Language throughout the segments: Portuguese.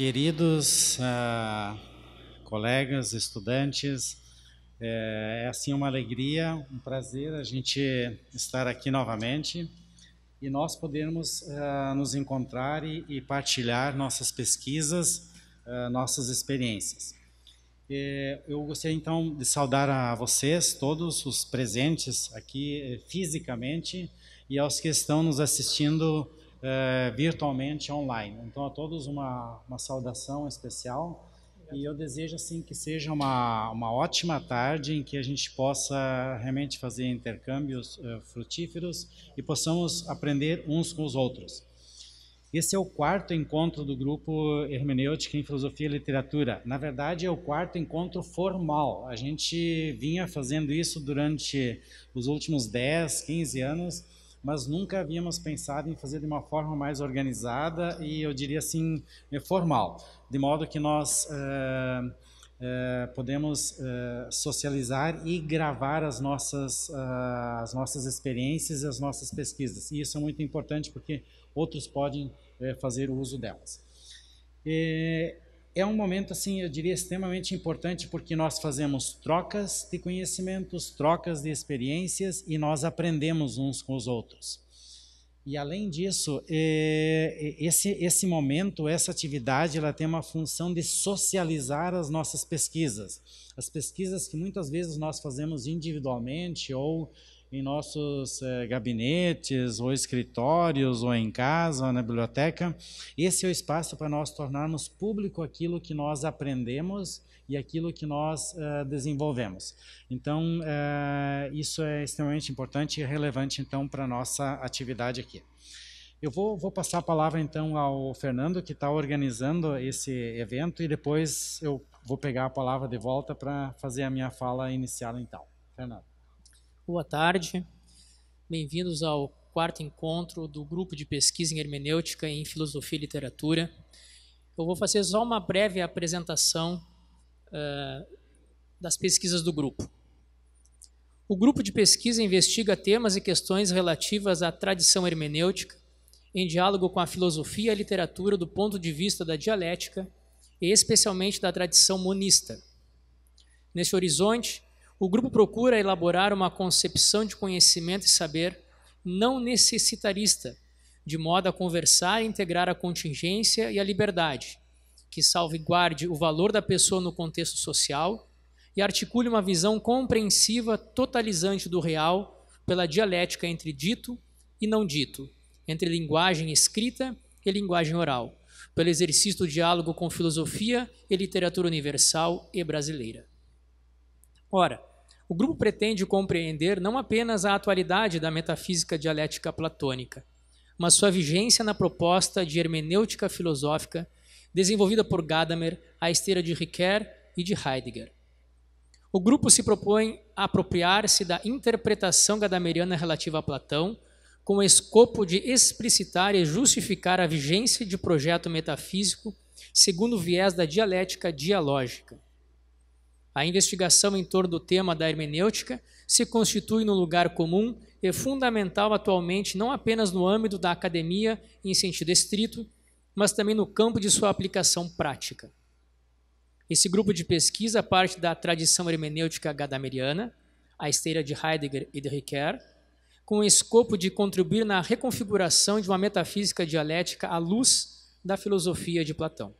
Queridos uh, colegas, estudantes, é, é, assim uma alegria, um prazer a gente estar aqui novamente e nós podermos uh, nos encontrar e, e, partilhar nossas pesquisas, uh, nossas experiências. E, é, eu gostaria então de saudar a vocês, todos os presentes aqui eh, fisicamente e aos que estão nos assistindo é, virtualmente online. Então a todos uma, uma saudação especial e eu desejo assim que seja uma, uma ótima tarde em que a gente possa realmente fazer intercâmbios é, frutíferos e possamos aprender uns com os outros. Esse é o quarto encontro do grupo Hermenêutica em Filosofia e Literatura. Na verdade, é o quarto encontro formal. A gente vinha fazendo isso durante os últimos 10, 15 anos mas nunca havíamos pensado em fazer de uma forma mais organizada e, eu diria assim, eh, formal, de modo que nós uh, uh, podemos uh, socializar e gravar as nossas, ah, as nossas experiências e as nossas pesquisas. E isso é muito importante porque outros podem fazer o uso delas. E, é um momento, assim, eu diria, extremamente importante porque nós fazemos trocas de conhecimentos, trocas de experiências e nós aprendemos uns com os outros. E além disso, é, é, esse, esse momento, essa atividade, ela tem uma função de socializar as nossas pesquisas. As pesquisas que muitas vezes nós fazemos individualmente ou em nossos é, gabinetes, ou escritórios, ou em casa, ou na biblioteca. Esse é o espaço para nós tornarmos público aquilo que nós aprendemos e aquilo que nós é, desenvolvemos. Então, é, isso é extremamente importante e relevante, então, para a nossa atividade aqui. Eu vou, vou, passar a palavra, então, ao Fernando, que está organizando esse evento, e depois eu vou pegar a palavra de volta para fazer a minha fala inicial, então. Fernando. Boa tarde. Bem-vindos ao quarto encontro do grupo de pesquisa em hermenêutica em filosofia e literatura. Eu vou fazer só uma breve apresentação uh, das pesquisas do grupo. O grupo de pesquisa investiga temas e questões relativas à tradição hermenêutica, em diálogo com a filosofia e a literatura do ponto de vista da dialética e especialmente da tradição monista. Nesse horizonte, o grupo procura elaborar uma concepção de conhecimento e saber não necessitarista, de modo a conversar e integrar a contingência e a liberdade, que salvaguarde o valor da pessoa no contexto social e articule uma visão compreensiva totalizante do real pela dialética entre dito e não dito, entre linguagem escrita e linguagem oral, pelo exercício do diálogo com filosofia e literatura universal e brasileira. Ora, o grupo pretende compreender não apenas a atualidade da metafísica dialética platônica, mas sua vigência na proposta de hermenêutica filosófica desenvolvida por Gadamer à esteira de Ricoeur e de Heidegger. O grupo se propõe a apropriar-se da interpretação gadameriana relativa a Platão, com o escopo de explicitar e justificar a vigência de projeto metafísico segundo o viés da dialética dialógica. A investigação em torno do tema da hermenêutica se constitui num lugar comum e fundamental atualmente não apenas no âmbito da academia em sentido estrito, mas também no campo de sua aplicação prática. Esse grupo de pesquisa parte da tradição hermenêutica gadameriana, a esteira de Heidegger e de Ricoeur, com o escopo de contribuir na reconfiguração de uma metafísica dialética à luz da filosofia de Platão.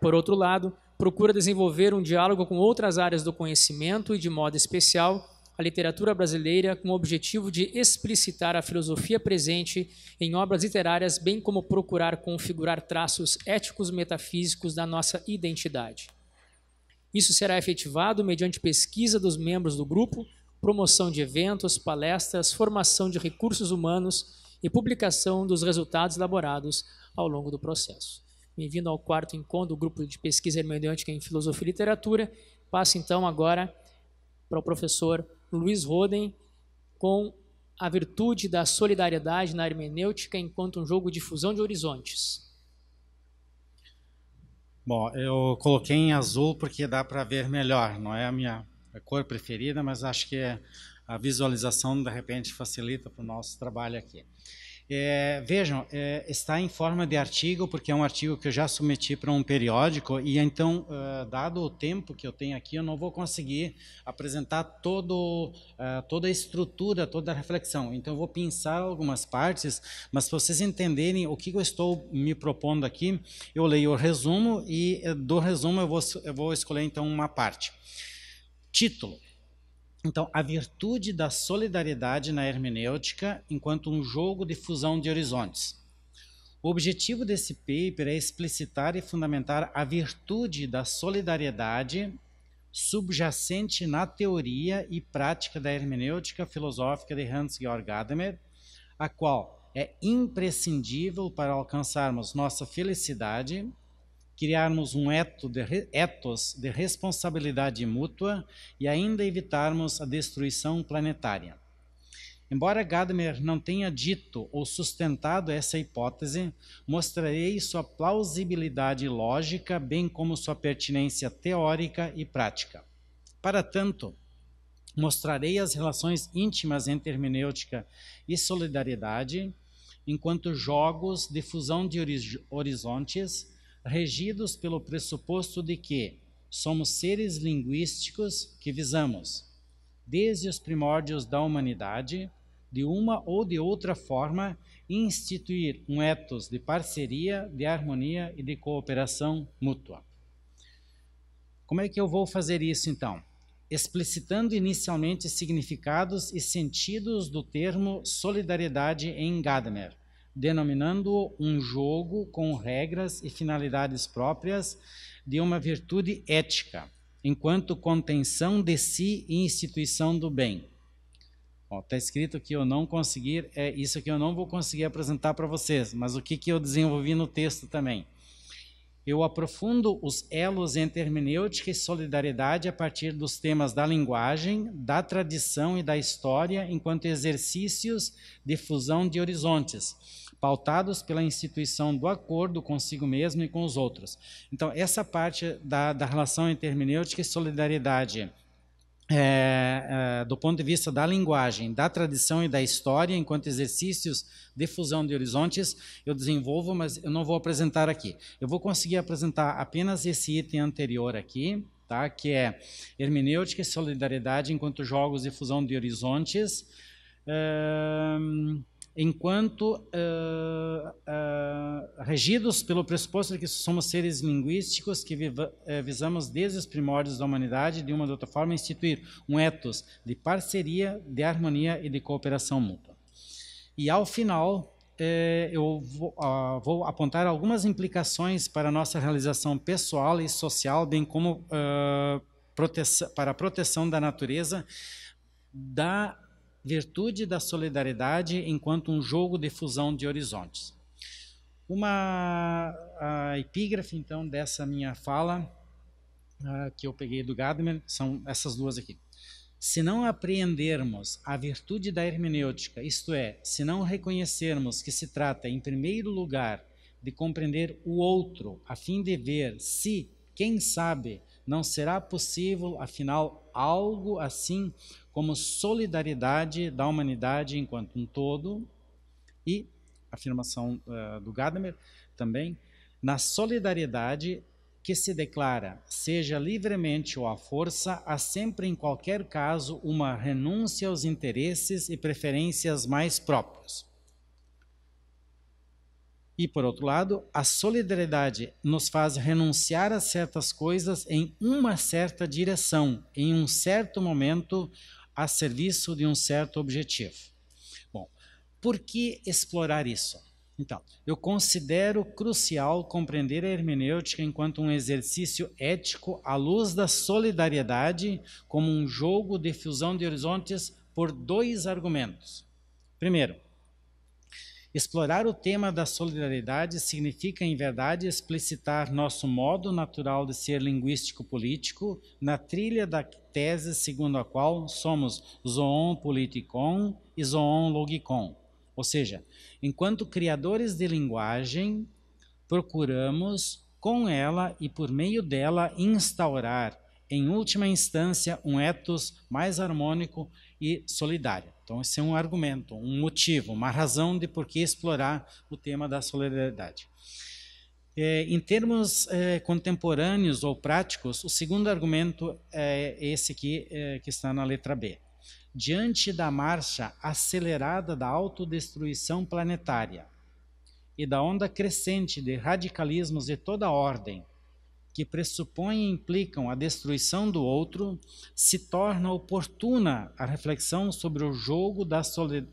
Por outro lado, procura desenvolver um diálogo com outras áreas do conhecimento e, de modo especial, a literatura brasileira, com o objetivo de explicitar a filosofia presente em obras literárias, bem como procurar configurar traços éticos metafísicos da nossa identidade. Isso será efetivado mediante pesquisa dos membros do grupo, promoção de eventos, palestras, formação de recursos humanos e publicação dos resultados elaborados ao longo do processo. Bem-vindo ao quarto encontro do grupo de pesquisa hermenêutica em filosofia e literatura. Passo então agora para o professor Luiz Roden com a virtude da solidariedade na hermenêutica enquanto um jogo de fusão de horizontes. Bom, eu coloquei em azul porque dá para ver melhor, não é a minha cor preferida, mas acho que a visualização de repente facilita para o nosso trabalho aqui. É, vejam, é, está em forma de artigo, porque é um artigo que eu já submeti para um periódico, e então, é, dado o tempo que eu tenho aqui, eu não vou conseguir apresentar todo, é, toda a estrutura, toda a reflexão. Então, eu vou pensar algumas partes, mas para vocês entenderem o que eu estou me propondo aqui, eu leio o resumo, e é, do resumo eu vou, eu vou escolher, então, uma parte. Título então, a virtude da solidariedade na hermenêutica enquanto um jogo de fusão de horizontes. O objetivo desse paper é explicitar e fundamentar a virtude da solidariedade subjacente na teoria e prática da hermenêutica filosófica de Hans-Georg Gadamer, a qual é imprescindível para alcançarmos nossa felicidade, criarmos um ethos de responsabilidade mútua e ainda evitarmos a destruição planetária. Embora Gadamer não tenha dito ou sustentado essa hipótese, mostrarei sua plausibilidade lógica, bem como sua pertinência teórica e prática. Para tanto, mostrarei as relações íntimas entre hermenêutica e solidariedade, enquanto jogos de fusão de horizontes regidos pelo pressuposto de que somos seres linguísticos que visamos, desde os primórdios da humanidade, de uma ou de outra forma, instituir um ethos de parceria, de harmonia e de cooperação mútua. Como é que eu vou fazer isso então? Explicitando inicialmente significados e sentidos do termo solidariedade em Gadamer denominando-o um jogo com regras e finalidades próprias de uma virtude ética, enquanto contenção de si e instituição do bem. Está escrito que eu não conseguir, é isso que eu não vou conseguir apresentar para vocês, mas o que, que eu desenvolvi no texto também. Eu aprofundo os elos entre hermenêutica e solidariedade a partir dos temas da linguagem, da tradição e da história, enquanto exercícios de fusão de horizontes pautados pela instituição do acordo consigo mesmo e com os outros. Então, essa parte da, da relação entre hermenêutica e solidariedade, é, é, do ponto de vista da linguagem, da tradição e da história, enquanto exercícios de fusão de horizontes, eu desenvolvo, mas eu não vou apresentar aqui. Eu vou conseguir apresentar apenas esse item anterior aqui, tá? que é hermenêutica e solidariedade enquanto jogos de fusão de horizontes. É enquanto uh, uh, regidos pelo pressuposto de que somos seres linguísticos que viva, uh, visamos desde os primórdios da humanidade, de uma ou de outra forma, instituir um ethos de parceria, de harmonia e de cooperação mútua. E ao final, eu vou, ah, vou, apontar algumas implicações para a nossa realização pessoal e social, bem como proteção, para a proteção da natureza, da Virtude da solidariedade enquanto um jogo de fusão de horizontes. Uma a epígrafe, então, dessa minha fala, uh, que eu peguei do Gadamer, são essas duas aqui. Se não apreendermos a virtude da hermenêutica, isto é, se não reconhecermos que se trata, em primeiro lugar, de compreender o outro, a fim de ver se, quem sabe, não será possível, afinal, algo assim como solidariedade da humanidade enquanto um todo e afirmação uh, do Gadamer também na solidariedade que se declara, seja livremente ou à força, há sempre em qualquer caso uma renúncia aos interesses e preferências mais próprios. E por outro lado, a solidariedade nos faz renunciar a certas coisas em uma certa direção, em um certo momento a serviço de um certo objetivo. Bom, por que explorar isso? Então, eu considero crucial compreender a hermenêutica enquanto um exercício ético à luz da solidariedade, como um jogo de fusão de horizontes por dois argumentos. Primeiro, Explorar o tema da solidariedade significa, em verdade, explicitar nosso modo natural de ser linguístico-político na trilha da tese segundo a qual somos zoon politikon e zoon logikon. Ou seja, enquanto criadores de linguagem, procuramos, com ela e por meio dela, instaurar, em última instância, um ethos mais harmônico e solidário. Então, esse é um argumento, um motivo, uma razão de por que explorar o tema da solidariedade. É, em termos é, contemporâneos ou práticos, o segundo argumento é esse aqui, é, que está na letra B. Diante da marcha acelerada da autodestruição planetária e da onda crescente de radicalismos de toda ordem, que pressupõem e implicam a destruição do outro, se torna oportuna a reflexão sobre o jogo da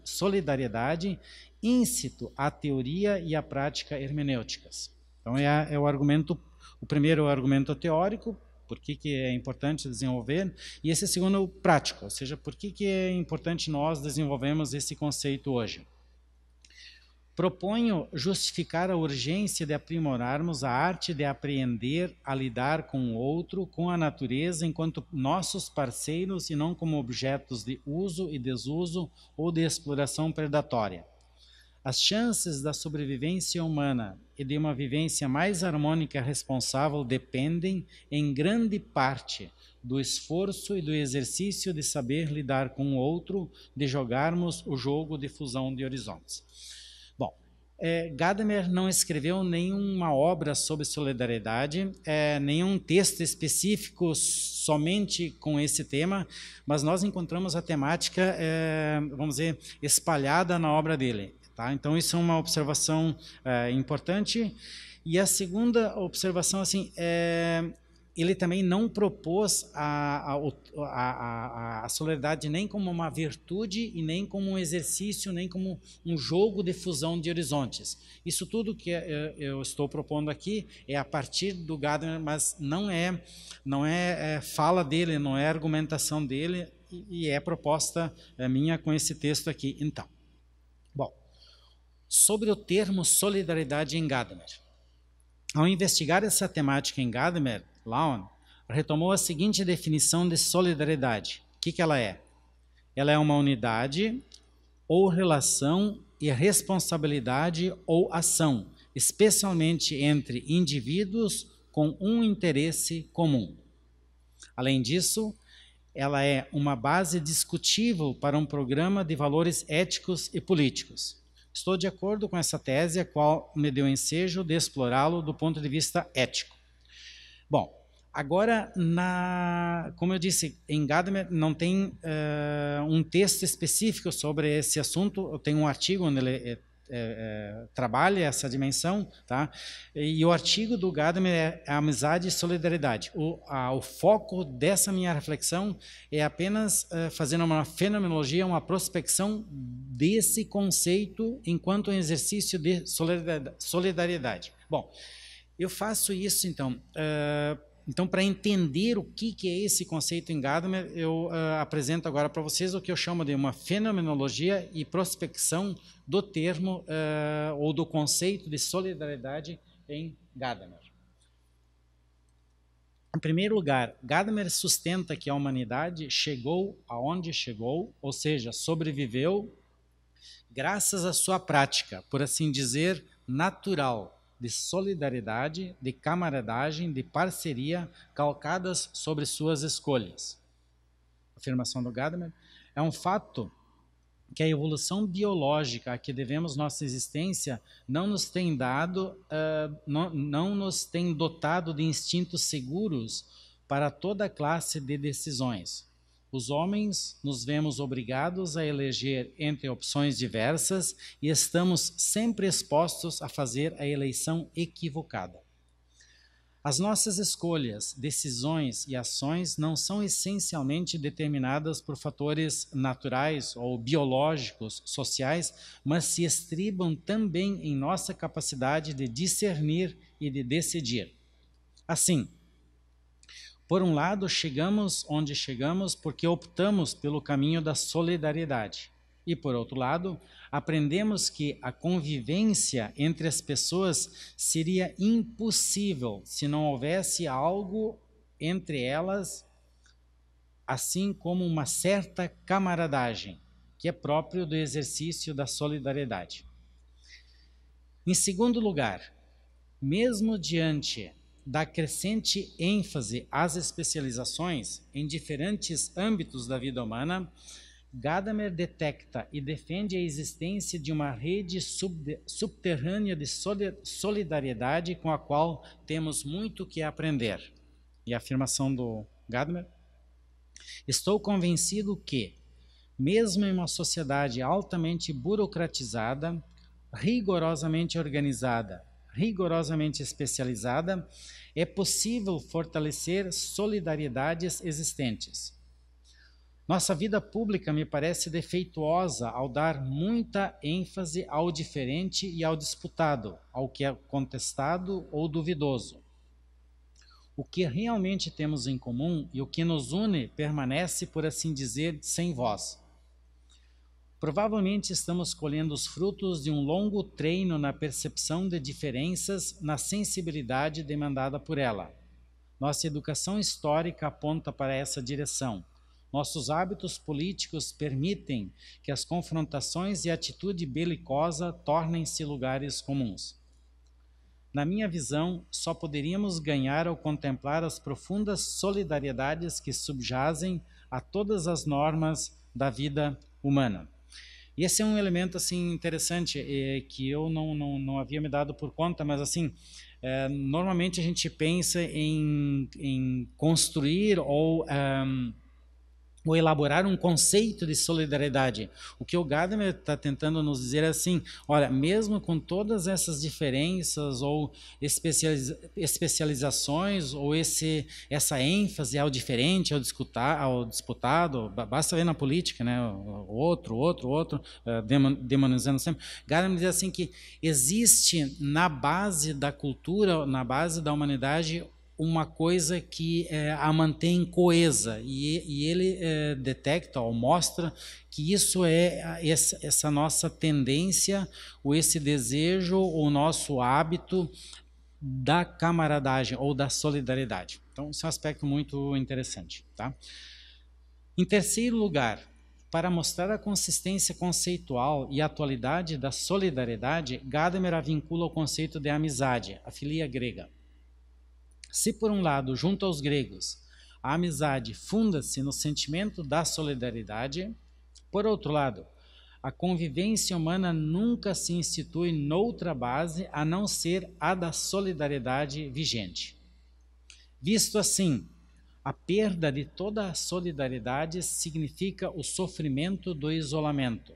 solidariedade íncito à teoria e à prática hermenêuticas. Então é, é o argumento, o primeiro é o argumento teórico, por que, que é importante desenvolver, e esse segundo é o prático, ou seja, por que, que é importante nós desenvolvermos esse conceito hoje. Proponho justificar a urgência de aprimorarmos a arte de aprender a lidar com o outro, com a natureza, enquanto nossos parceiros e não como objetos de uso e desuso ou de exploração predatória. As chances da sobrevivência humana e de uma vivência mais harmônica e responsável dependem, em grande parte, do esforço e do exercício de saber lidar com o outro, de jogarmos o jogo de fusão de horizontes. É, Gadamer não escreveu nenhuma obra sobre solidariedade, é, nenhum texto específico somente com esse tema, mas nós encontramos a temática, é, vamos dizer, espalhada na obra dele. Tá? Então, isso é uma observação é, importante. E a segunda observação, assim, é, ele também não propôs a, a, a, a, solidariedade nem como uma virtude e nem como um exercício, nem como um jogo de fusão de horizontes. Isso tudo que eh, eu estou propondo aqui é a partir do Gadamer, mas não é não é, é fala dele, não é argumentação dele e é proposta eh, minha com esse texto aqui. Então, bom, sobre o termo solidariedade em Gadamer. Ao investigar essa temática em Gadamer, Laon, retomou a seguinte definição de solidariedade. O que, que ela é? Ela é uma unidade ou relação e responsabilidade ou ação, especialmente entre indivíduos com um interesse comum. Além disso, ela é uma base discutível para um programa de valores éticos e políticos. Estou de acordo com essa tese, a qual me deu ensejo de explorá-lo do ponto de vista ético. Bom, agora, na, como eu disse, em Gadamer não tem uh, um texto específico sobre esse assunto, eu tenho um artigo onde ele é, é, trabalha essa dimensão, tá? E, o artigo do Gadamer é amizade e solidariedade. O, a, o foco dessa minha reflexão é apenas uh, fazendo uma fenomenologia, uma prospecção desse conceito enquanto um exercício de solidariedade. Bom, eu faço isso então. Uh, então, para entender o que, que é esse conceito em Gadamer, eu uh, apresento agora para vocês o que eu chamo de uma fenomenologia e prospecção do termo uh, ou do conceito de solidariedade em Gadamer. Em primeiro lugar, Gadamer sustenta que a humanidade chegou aonde chegou, ou seja, sobreviveu graças à sua prática, por assim dizer, natural, de solidariedade, de camaradagem, de parceria calcadas sobre suas escolhas. Afirmação do Gadamer é um fato que a evolução biológica a que devemos nossa existência não nos tem dado, uh, não, não nos tem dotado de instintos seguros para toda classe de decisões. Os homens nos vemos obrigados a eleger entre opções diversas e estamos sempre expostos a fazer a eleição equivocada. As nossas escolhas, decisões e ações não são essencialmente determinadas por fatores naturais ou biológicos, sociais, mas se estribam também em nossa capacidade de discernir e de decidir. Assim, por um lado, chegamos onde chegamos porque optamos pelo caminho da solidariedade. E por outro lado, aprendemos que a convivência entre as pessoas seria impossível se não houvesse algo entre elas, assim como uma certa camaradagem, que é próprio do exercício da solidariedade. Em segundo lugar, mesmo diante da crescente ênfase às especializações em diferentes âmbitos da vida humana, Gadamer detecta e defende a existência de uma rede subterrânea de solidariedade com a qual temos muito que aprender. E a afirmação do Gadamer? Estou convencido que, mesmo em uma sociedade altamente burocratizada, rigorosamente organizada rigorosamente especializada, é possível fortalecer solidariedades existentes. Nossa vida pública me parece defeituosa ao dar muita ênfase ao diferente e ao disputado, ao que é contestado ou duvidoso. O que realmente temos em comum e o que nos une permanece, por assim dizer, sem voz. Provavelmente estamos colhendo os frutos de um longo treino na percepção de diferenças na sensibilidade demandada por ela. Nossa educação histórica aponta para essa direção. Nossos hábitos políticos permitem que as confrontações e a atitude belicosa tornem-se lugares comuns. Na minha visão, só poderíamos ganhar ao contemplar as profundas solidariedades que subjazem a todas as normas da vida humana. E esse é um elemento assim interessante eh, que eu não, não, não havia me dado por conta, mas assim, eh, normalmente a gente pensa em, em construir ou ou elaborar um conceito de solidariedade. O que o Gadamer está tentando nos dizer é assim: olha, mesmo com todas essas diferenças ou especializações ou esse, essa ênfase ao diferente, ao, discutar, ao disputado, basta ver na política, né? outro, outro, outro, eh, demonizando sempre. Gadamer diz assim que existe na base da cultura, na base da humanidade, uma coisa que é, a mantém coesa e, e ele é, detecta ou mostra que isso é essa, nossa tendência ou esse desejo ou nosso hábito da camaradagem ou da solidariedade. Então, esse é um aspecto muito interessante. Tá? Em terceiro lugar, para mostrar a consistência conceitual e atualidade da solidariedade, Gadamer a vincula ao conceito de amizade, a filia grega. Se por um lado, junto aos gregos, a amizade funda-se no sentimento da solidariedade, por outro lado, a convivência humana nunca se institui noutra base a não ser a da solidariedade vigente. Visto assim, a perda de toda a solidariedade significa o sofrimento do isolamento,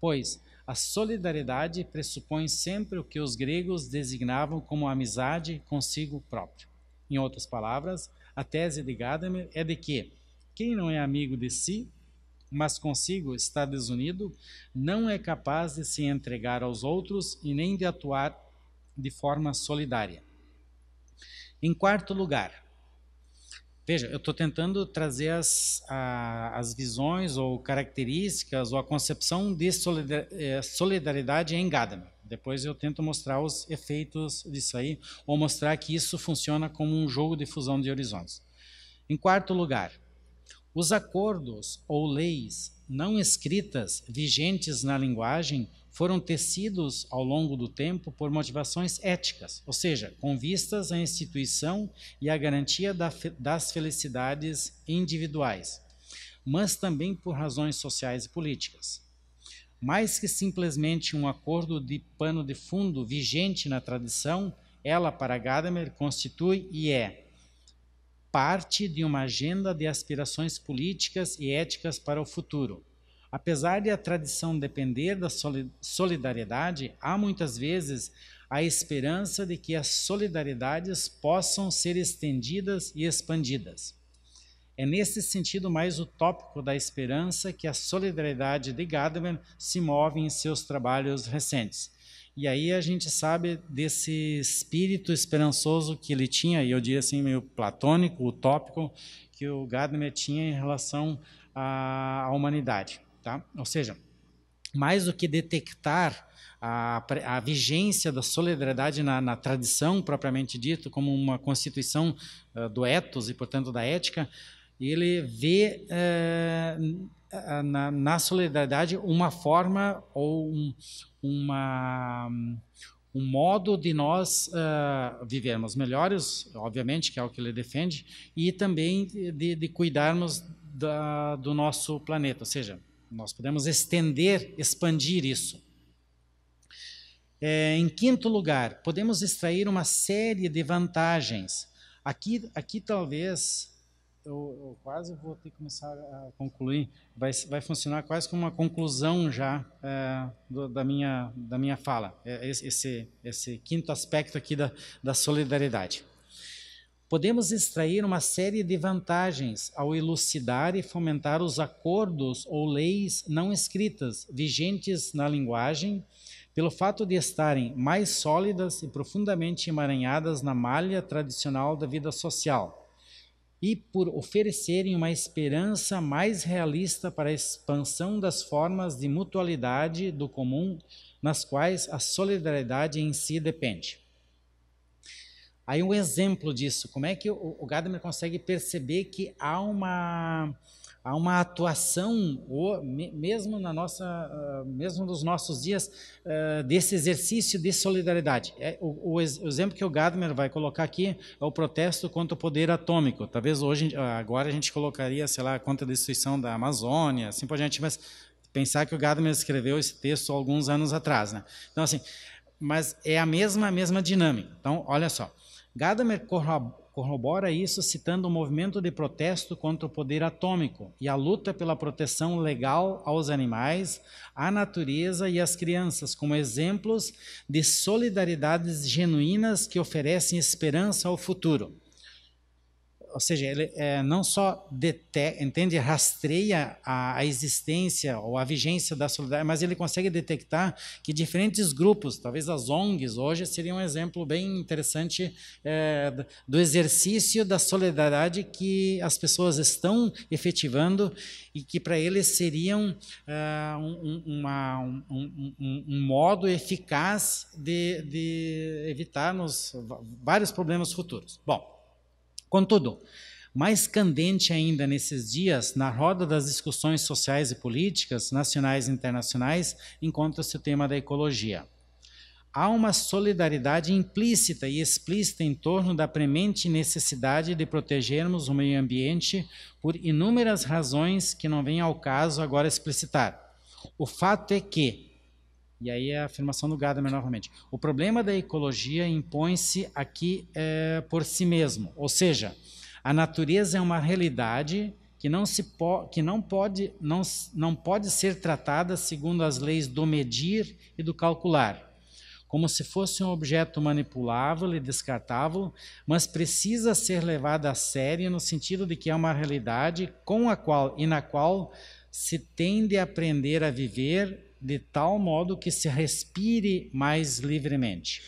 pois a solidariedade pressupõe sempre o que os gregos designavam como amizade consigo próprio. Em outras palavras, a tese de Gadamer é de que quem não é amigo de si, mas consigo está desunido, não é capaz de se entregar aos outros e nem de atuar de forma solidária. Em quarto lugar, veja, eu estou tentando trazer as, a, as visões ou características ou a concepção de eh, solidariedade em Gadamer. Depois eu tento mostrar os efeitos disso aí, ou mostrar que isso funciona como um jogo de fusão de horizontes. Em quarto lugar, os acordos ou leis não escritas vigentes na linguagem foram tecidos ao longo do tempo por motivações éticas, ou seja, com vistas à instituição e à garantia das felicidades individuais, mas também por razões sociais e políticas mais que simplesmente um acordo de pano de fundo vigente na tradição, ela, para Gadamer, constitui e é parte de uma agenda de aspirações políticas e éticas para o futuro. Apesar de a tradição depender da solidariedade, há muitas vezes a esperança de que as solidariedades possam ser estendidas e expandidas. É nesse sentido mais utópico da esperança que a solidariedade de Gadamer se move em seus trabalhos recentes. E aí a gente sabe desse espírito esperançoso que ele tinha, e eu diria assim, meio platônico, utópico, que o Gadamer tinha em relação à humanidade. Tá? Ou seja, mais do que detectar a, a vigência da solidariedade na, na, tradição propriamente dito, como uma constituição uh, do ethos e, portanto, da ética, ele vê é, na, na, solidariedade uma forma ou um, uma, um modo de nós eh, vivermos melhores, obviamente, que é o que ele defende, e também de, de cuidarmos da, do nosso planeta, ou seja, nós podemos estender, expandir isso. É, em quinto lugar, podemos extrair uma série de vantagens. Aqui, aqui talvez eu, eu, quase vou ter que começar a concluir, vai, vai funcionar quase como uma conclusão já é, do, da, minha, da minha fala, é, esse, esse quinto aspecto aqui da, da solidariedade. Podemos extrair uma série de vantagens ao elucidar e fomentar os acordos ou leis não escritas vigentes na linguagem, pelo fato de estarem mais sólidas e profundamente emaranhadas na malha tradicional da vida social e por oferecerem uma esperança mais realista para a expansão das formas de mutualidade do comum nas quais a solidariedade em si depende. Aí um exemplo disso, como é que o Gadamer consegue perceber que há uma há uma atuação, mesmo, na nossa, ah, mesmo nos nossos dias, ah, desse exercício de solidariedade. É, o exemplo que o Gadamer vai colocar aqui é o protesto contra o poder atômico. Talvez hoje, ah, agora a gente colocaria, sei lá, contra a destruição da Amazônia, assim por diante, mas pensar que o Gadamer escreveu esse texto alguns anos atrás. Né? Então, assim, mas é a mesma, a mesma dinâmica. Então, olha só. Gadamer corrobora Corrobora isso citando o um movimento de protesto contra o poder atômico e a luta pela proteção legal aos animais, à natureza e às crianças, como exemplos de solidariedades genuínas que oferecem esperança ao futuro ou seja, ele é, não só detecta, entende, rastreia a, a, existência ou a vigência da solidariedade, mas ele consegue detectar que diferentes grupos, talvez as ONGs hoje, seria um exemplo bem interessante é, do exercício da solidariedade que as pessoas estão efetivando e que para eles seriam é, um, uma, um, um, um, modo eficaz de, de nos vários problemas futuros. Bom. Contudo, mais candente ainda nesses dias, na roda das discussões sociais e políticas, nacionais e internacionais, encontra-se o tema da ecologia. Há uma solidariedade implícita e explícita em torno da premente necessidade de protegermos o meio ambiente por inúmeras razões que não vem ao caso agora explicitar. O fato é que, e aí a afirmação do Gadamer novamente. O problema da ecologia impõe-se aqui é, por si mesmo, ou seja, a natureza é uma realidade que não, se po que não, pode, não, não pode ser tratada segundo as leis do medir e do calcular, como se fosse um objeto manipulável e descartável, mas precisa ser levada a sério no sentido de que é uma realidade com a qual e na qual se tende a aprender a viver de tal modo que se respire mais livremente.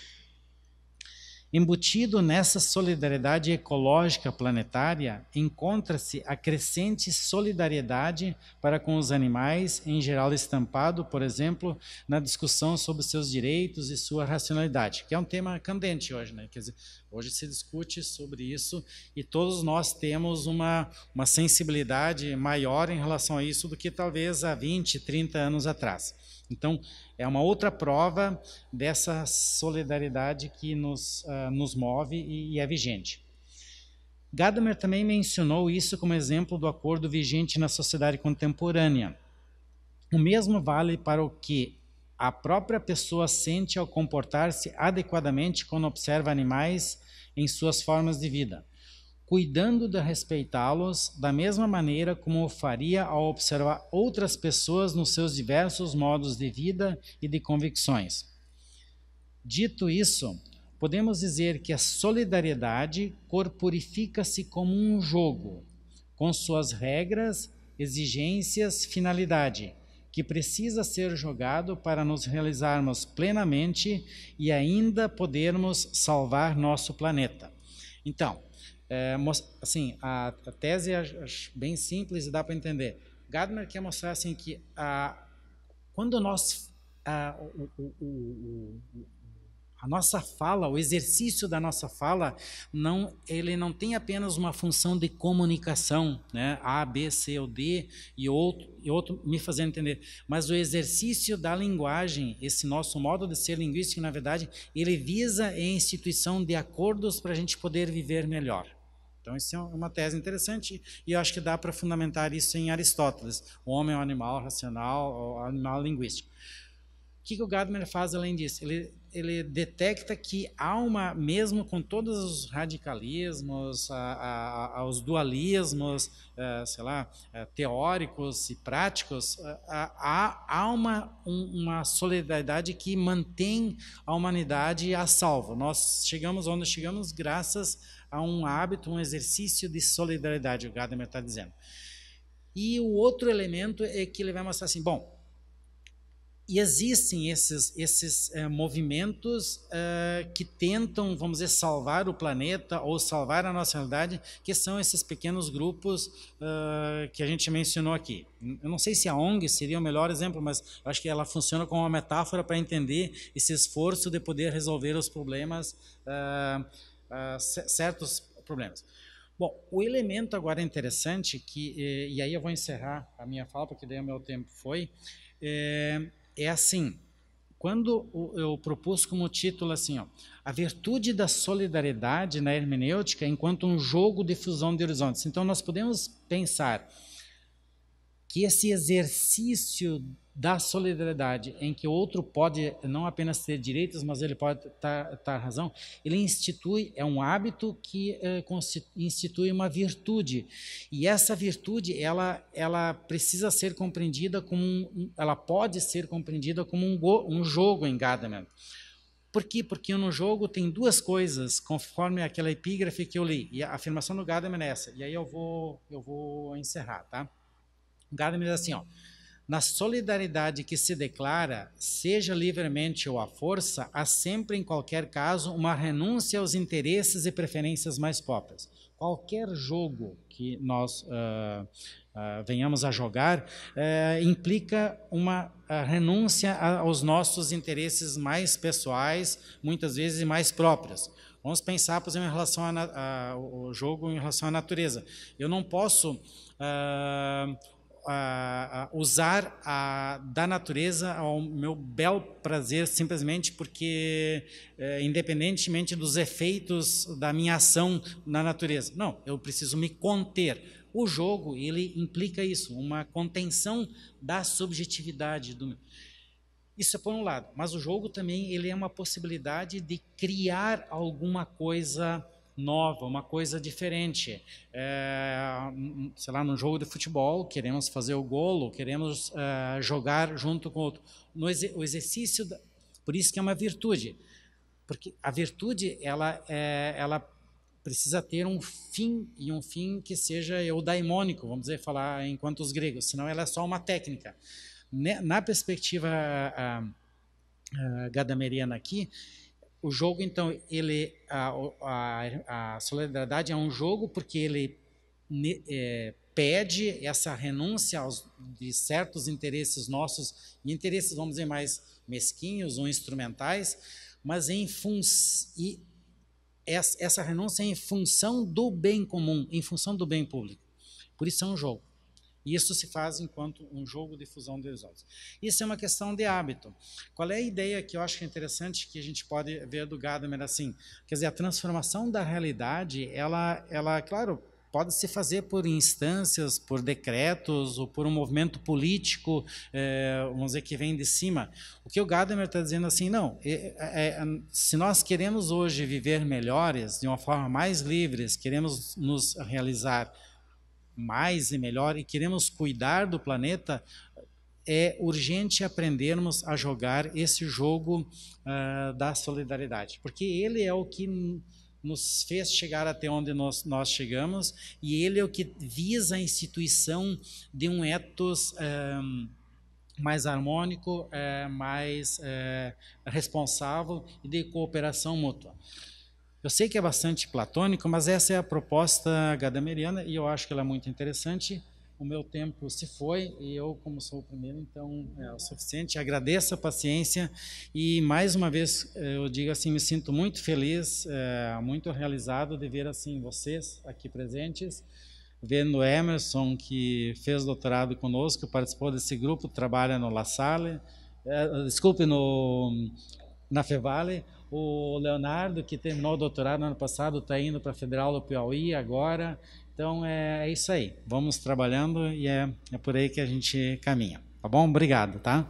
Embutido nessa solidariedade ecológica planetária, encontra-se a crescente solidariedade para com os animais, em geral estampado, por exemplo, na discussão sobre seus direitos e sua racionalidade, que é um tema candente hoje, né? Quer dizer, hoje se discute sobre isso e todos nós temos uma, uma sensibilidade maior em relação a isso do que talvez há 20, 30 anos atrás. Então, é uma outra prova dessa solidariedade que nos, uh, nos move e, e é vigente. Gadamer também mencionou isso como exemplo do acordo vigente na sociedade contemporânea. O mesmo vale para o que a própria pessoa sente ao comportar-se adequadamente quando observa animais em suas formas de vida cuidando de respeitá-los da mesma maneira como o faria ao observar outras pessoas nos seus diversos modos de vida e de convicções. Dito isso, podemos dizer que a solidariedade corporifica-se como um jogo, com suas regras, exigências, finalidade, que precisa ser jogado para nos realizarmos plenamente e ainda podermos salvar nosso planeta. Então, é, assim, a, a tese é, é bem simples e dá para entender. Gadamer quer mostrar assim que a, quando nós a, o, o, o, a nossa fala, o exercício da nossa fala, não, ele não tem apenas uma função de comunicação, né? A, B, C ou D e outro, e outro me fazendo entender. Mas o exercício da linguagem, esse nosso modo de ser linguístico, na verdade, ele visa a instituição de acordos para a gente poder viver melhor. Então, isso é uma tese interessante e eu acho que dá para fundamentar isso em Aristóteles, o homem é um animal racional, o animal linguístico que, que o Gadamer faz além disso? Ele, ele detecta que há uma, mesmo com todos os radicalismos, a, a, dualismos, a, eh, sei lá, eh, teóricos e práticos, eh, há, há uma, um, uma solidariedade que mantém a humanidade a salvo. Nós chegamos onde chegamos graças a um hábito, um exercício de solidariedade, o Gadamer está dizendo. E o outro elemento é que ele vai mostrar assim, bom, e existem esses, esses eh, movimentos eh, que tentam, vamos dizer, salvar o planeta ou salvar a nossa realidade, que são esses pequenos grupos eh, que a gente mencionou aqui. Eu não sei se a ONG seria o melhor exemplo, mas acho que ela funciona como uma metáfora para entender esse esforço de poder resolver os problemas, certos problemas. Bom, o elemento agora interessante, que, e aí eu vou encerrar a minha fala, porque daí o meu tempo foi, é, é assim, quando eu propus como título assim, ó, a virtude da solidariedade na hermenêutica enquanto um jogo de fusão de horizontes. Então nós podemos pensar que esse exercício da solidariedade, em que outro pode não apenas ter direitos, mas ele pode estar tá, tá razão, ele institui, é um hábito que eh, institui uma virtude. E essa virtude, ela, ela precisa ser compreendida como, um, ela pode ser compreendida como um, go, um jogo em Gadamer. Por quê? Porque no jogo tem duas coisas, conforme aquela epígrafe que eu li, e a afirmação do Gadamer é essa, e aí eu vou, eu vou encerrar, tá? Gadamer diz assim, ó, na solidariedade que se declara, seja livremente ou à força, há sempre, em qualquer caso, uma renúncia aos interesses e preferências mais próprias. Qualquer jogo que nós uh, uh, venhamos a jogar uh, implica uma renúncia aos nossos interesses mais pessoais, muitas vezes mais próprios. Vamos pensar, por exemplo, em relação ao jogo em relação à natureza. Eu não posso uh, uh, usar a, da natureza ao meu belo prazer, simplesmente porque, uh, independentemente dos efeitos da minha ação na natureza. Não, eu preciso me conter. O jogo, ele implica isso, uma contenção da subjetividade do Isso é por um lado, mas o jogo também ele é uma possibilidade de criar alguma coisa nova, uma coisa diferente. É, sei lá, num jogo de futebol, queremos fazer o golo, queremos é, jogar junto com o outro. No ex, o exercício, da, por isso que é uma virtude, porque a virtude ela, é, ela precisa ter um fim e um fim que seja eudaimônico, vamos dizer, falar enquanto os gregos, senão ela é só uma técnica. Na perspectiva a, ah, a, ah, a gadameriana aqui, o jogo, então, ele a, a, a, solidariedade é um jogo porque ele é, pede essa renúncia aos, de certos interesses nossos, interesses, vamos dizer, mais mesquinhos ou instrumentais, mas em e essa, essa renúncia é em função do bem comum, em função do bem público. Por isso é um jogo. Isso se faz enquanto um jogo de fusão de horizontes. Isso é uma questão de hábito. Qual é a ideia que eu acho que é interessante que a gente pode ver do Gadamer assim? Quer dizer, a transformação da realidade, ela, ela claro, pode se fazer por instâncias, por decretos ou por um movimento político, é, vamos dizer, que vem de cima. O que o Gadamer está dizendo assim, não, é, é, é, se nós queremos hoje viver melhores, de uma forma mais livre, queremos nos realizar mais e melhor e queremos cuidar do planeta, é urgente aprendermos a jogar esse jogo uh, da solidariedade, porque ele é o que nos fez chegar até onde nós, nós, chegamos e ele é o que visa a instituição de um ethos um, ah, mais harmônico, é, mais é, responsável e de cooperação mútua. Eu sei que é bastante platônico, mas essa é a proposta gadameriana e eu acho que ela é muito interessante. O meu tempo se foi e eu, como sou o primeiro, então é o suficiente. Agradeço a paciência e, mais uma vez, eu digo assim, me sinto muito feliz, é, muito realizado de ver assim vocês aqui presentes, vendo Emerson, que fez doutorado conosco, participou desse grupo, trabalha no La Salle, é, desculpe, no, na Fevale, o Leonardo, que terminou o doutorado no ano passado, está indo para a Federal do Piauí agora. Então é, é, isso aí. Vamos trabalhando e é, é por aí que a gente caminha. Tá bom? Obrigado, tá?